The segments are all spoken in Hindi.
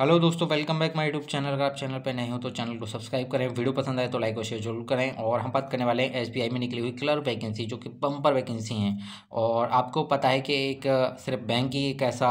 हेलो दोस्तों welcome back my YouTube channel अगर आप चैनल पर नए हो तो चैनल को सब्सक्राइब करें वीडियो पसंद आए तो लाइक और शेयर जरूर करें और हम बात करने वाले हैं एसबीआई में निकली हुई क्लर्क वैकेंसी जो कि बम्पर वैकेंसी हैं और आपको पता है कि एक सिर्फ बैंक ही एक ऐसा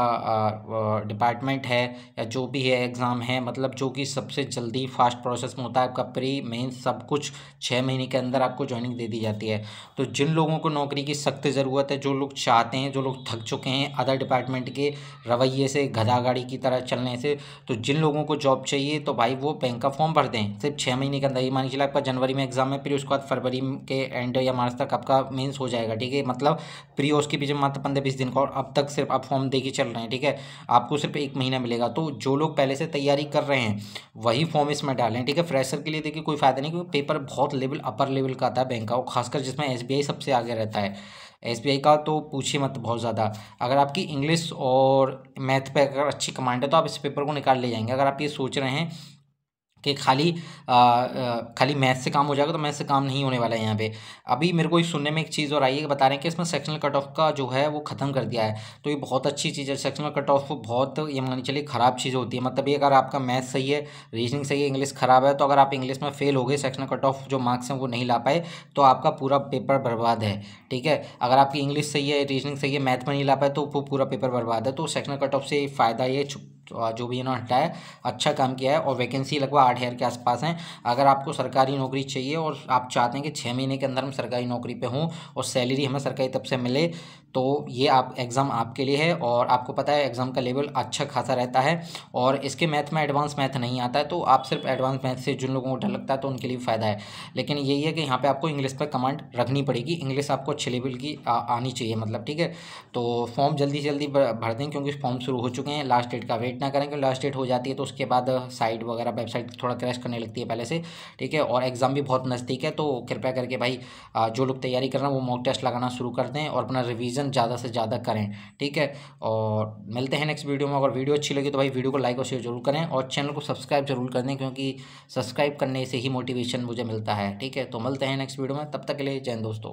डिपार्टमेंट है या जो भी है एग्ज़ाम है मतलब जो कि सबसे जल्दी फास्ट प्रोसेस में होता है आपका प्री मेन सब कुछ छः महीने के अंदर आपको ज्वाइनिंग दे दी जाती है तो जिन लोगों को नौकरी की सख्त ज़रूरत है जो लोग चाहते हैं जो लोग थक चुके हैं अदर डिपार्टमेंट के रवैये से घदागाड़ी की तरह चलने से तो जिन लोगों को जॉब चाहिए तो भाई वो बैंक का फॉर्म भर दें सिर्फ छः महीने के अंदर ये मान के आपका जनवरी में एग्जाम है फिर उसके बाद फरवरी के एंड या मार्च तक आपका मीन्स हो जाएगा ठीक है मतलब प्री उसके पीछे मात्र पंद्रह बीस दिन का और अब तक सिर्फ आप फॉर्म दे के चल रहे हैं ठीक है आपको सिर्फ एक महीना मिलेगा तो जो लोग पहले से तैयारी कर रहे हैं वही फॉर्म इसमें डालें ठीक है फ्रेशर के लिए देखिए कोई फ़ायदा नहीं क्योंकि पेपर बहुत लेवल अपर लेवल का आता है बैंक का और खासकर जिसमें एस सबसे आगे रहता है एस का तो पूछिए मत बहुत ज़्यादा अगर आपकी इंग्लिश और मैथ पे अगर अच्छी कमांड है तो आप इस पेपर को निकाल ले जाएंगे अगर आप ये सोच रहे हैं कि खाली आ, आ, खाली मैथ से काम हो जाएगा तो मैथ से काम नहीं होने वाला है यहाँ पे अभी मेरे को सुनने में एक चीज़ और आई है कि बता रहे हैं कि इसमें सेक्शनल कट ऑफ का जो है वो ख़त्म कर दिया है तो ये बहुत अच्छी चीज़ है सेक्शनल कट ऑफ बहुत ये मानी चलिए ख़राब चीज़ होती है मतलब ये अगर आपका मैथ सही है रीजनिंग सही है इंग्लिश ख़राब है तो अगर आप इंग्लिश में फेल हो गए सेक्शनल कट ऑफ जो मार्क्स हैं वो नहीं ला पाए तो आपका पूरा पेपर बर्बाद है ठीक है अगर आपकी इंग्लिश सही है रीजनिंग सही है मैथ में नहीं ला पाए तो पूरा पेपर बर्बाद है तो सेक्शनल कट ऑफ से फ़ायदा ये तो जो भी इन्होंने हटाया अच्छा काम किया है और वैकेंसी लगभग आठ हज़ार के आसपास हैं अगर आपको सरकारी नौकरी चाहिए और आप चाहते हैं कि छः महीने के अंदर हम सरकारी नौकरी पे हों और सैलरी हमें सरकारी तब से मिले तो ये आप एग्ज़ाम आपके लिए है और आपको पता है एग्ज़ाम का लेवल अच्छा खासा रहता है और इसके मैथ में एडवांस मैथ नहीं आता है तो आप सिर्फ एडवांस मैथ से जिन लोगों को डर लगता है तो उनके लिए फ़ायदा है लेकिन यही है कि यहाँ पर आपको इंग्लिश पर कमांड रखनी पड़ेगी इंग्लिश आपको अच्छे लेवल की आ, आनी चाहिए मतलब ठीक है तो फॉर्म जल्दी जल्दी भर दें क्योंकि फॉर्म शुरू हो चुके हैं लास्ट डेट का वेट वेट ना करें कि लास्ट डेट हो जाती है तो उसके बाद साइट वगैरह वेबसाइट थोड़ा क्रैश करने लगती है पहले से ठीक है और एग्ज़ाम भी बहुत नज़दीक है तो कृपया करके भाई जो लोग तैयारी कर रहे हैं वो मॉक टेस्ट लगाना शुरू कर दें और अपना रिविज़न ज़्यादा से ज़्यादा करें ठीक है और मिलते हैं नेक्स्ट वीडियो में अगर वीडियो अच्छी लगी तो भाई वीडियो को लाइक और शेयर जरूर करें और चैनल को सब्सक्राइब जरूर कर दें क्योंकि सब्सक्राइब करने से ही मोटिवेशन मुझे मिलता है ठीक है तो मिलते हैं नेक्स्ट वीडियो में तब तक के लिए जैन दोस्तों